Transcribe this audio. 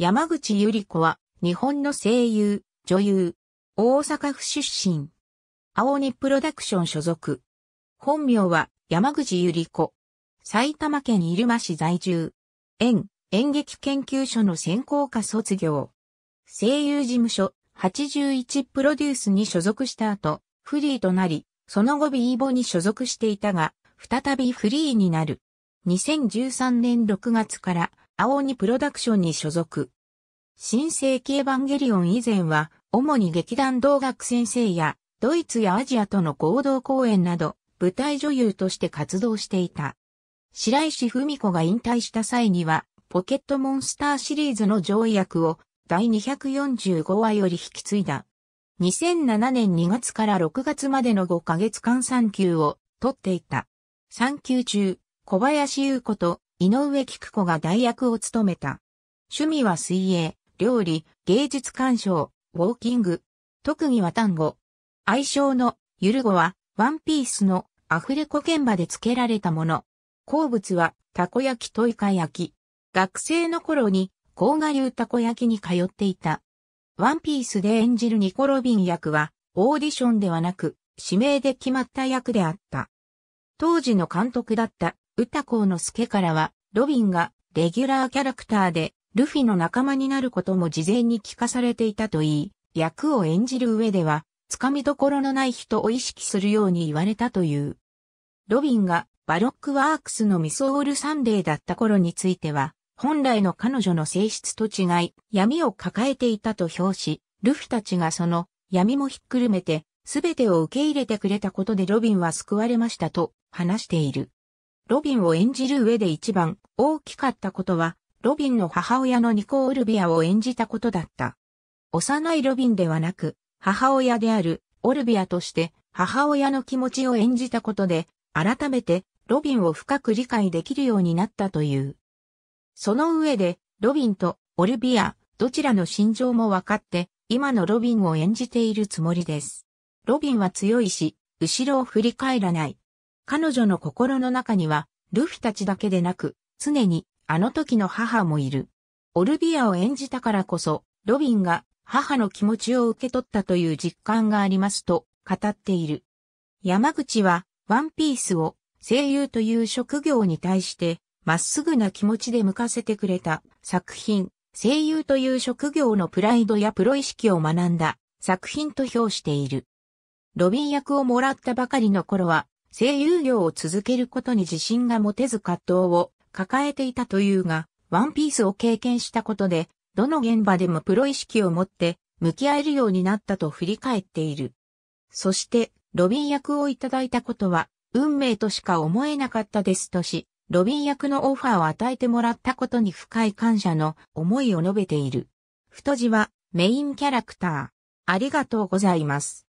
山口ゆり子は、日本の声優、女優、大阪府出身。青鬼プロダクション所属。本名は、山口ゆり子。埼玉県入間市在住。演、演劇研究所の専攻科卒業。声優事務所、81プロデュースに所属した後、フリーとなり、その後ビーボに所属していたが、再びフリーになる。2013年6月から青鬼プロダクションに所属。新世紀エヴァンゲリオン以前は、主に劇団同学先生や、ドイツやアジアとの合同公演など、舞台女優として活動していた。白石文子が引退した際には、ポケットモンスターシリーズの上位役を第245話より引き継いだ。2007年2月から6月までの5ヶ月間産休を取っていた。産休中、小林優子と井上菊子が代役を務めた。趣味は水泳、料理、芸術鑑賞、ウォーキング。特技は単語。愛称のゆる語はワンピースのアフレコ現場で付けられたもの。好物はたこ焼きとイカ焼き。学生の頃に甲賀流たこ焼きに通っていた。ワンピースで演じるニコロビン役はオーディションではなく指名で決まった役であった。当時の監督だった歌子の助からは、ロビンがレギュラーキャラクターで、ルフィの仲間になることも事前に聞かされていたといい、役を演じる上では、つかみどころのない人を意識するように言われたという。ロビンがバロックワークスのミスオールサンデーだった頃については、本来の彼女の性質と違い、闇を抱えていたと評し、ルフィたちがその闇もひっくるめて、すべてを受け入れてくれたことでロビンは救われましたと話している。ロビンを演じる上で一番大きかったことは、ロビンの母親のニコ・オルビアを演じたことだった。幼いロビンではなく、母親であるオルビアとして母親の気持ちを演じたことで、改めてロビンを深く理解できるようになったという。その上で、ロビンとオルビア、どちらの心情も分かって、今のロビンを演じているつもりです。ロビンは強いし、後ろを振り返らない。彼女の心の中には、ルフィたちだけでなく、常に、あの時の母もいる。オルビアを演じたからこそ、ロビンが母の気持ちを受け取ったという実感がありますと語っている。山口はワンピースを声優という職業に対してまっすぐな気持ちで向かせてくれた作品、声優という職業のプライドやプロ意識を学んだ作品と評している。ロビン役をもらったばかりの頃は声優業を続けることに自信が持てず葛藤を抱えていたというが、ワンピースを経験したことで、どの現場でもプロ意識を持って向き合えるようになったと振り返っている。そして、ロビン役をいただいたことは、運命としか思えなかったですとし、ロビン役のオファーを与えてもらったことに深い感謝の思いを述べている。太字はメインキャラクター。ありがとうございます。